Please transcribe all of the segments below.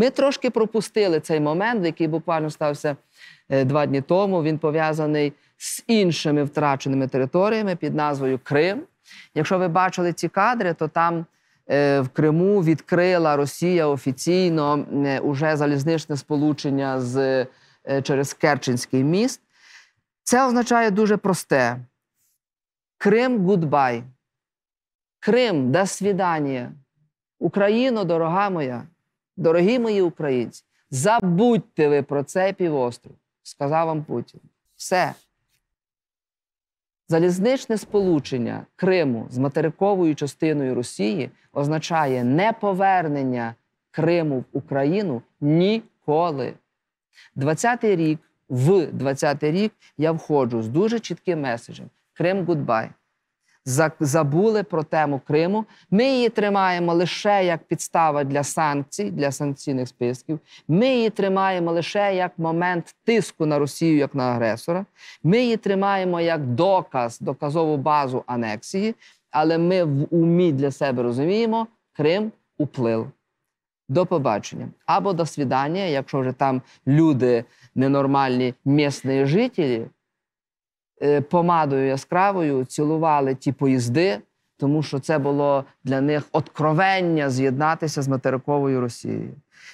Ми трошки пропустили цей момент, який буквально стався е, два дні тому. Він пов'язаний з іншими втраченими територіями під назвою Крим. Якщо ви бачили ці кадри, то там е, в Криму відкрила Росія офіційно е, уже залізничне сполучення з, через Керченський міст. Це означає дуже просте: Крим гудбай. Крим, до свідання. Україно, дорога моя. Дорогі мої українці, забудьте ви про цей півострів, сказав вам Путін. Все. Залізничне сполучення Криму з материковою частиною Росії означає неповернення Криму в Україну ніколи. 20-й рік в 20-й рік я входжу з дуже чітким меседжем: Крим Гудбай забули про тему Криму. Ми її тримаємо лише як підстава для санкцій, для санкційних списків. Ми її тримаємо лише як момент тиску на Росію, як на агресора. Ми її тримаємо як доказ, доказову базу анексії. Але ми в умі для себе розуміємо, Крим уплив. До побачення або до свідання, якщо вже там люди ненормальні місцеві жителі. Е, помадою яскравою цілували ті поїзди, тому що це було для них откровення з'єднатися з материковою Росією.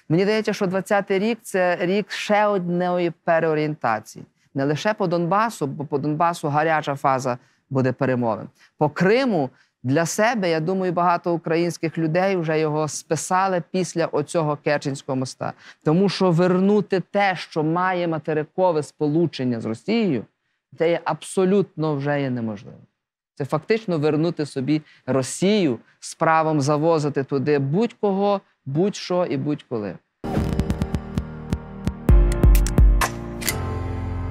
Мені здається, що 20-й рік це рік ще однієї переорієнтації. Не лише по Донбасу, бо по Донбасу гаряча фаза буде перемовин. По Криму для себе, я думаю, багато українських людей вже його списали після оцього Керченського моста. Тому що вернути те, що має материкове сполучення з Росією, це є абсолютно вже є неможливо. Це фактично вернути собі Росію з правом завозити туди будь-кого, будь-що і будь-коли.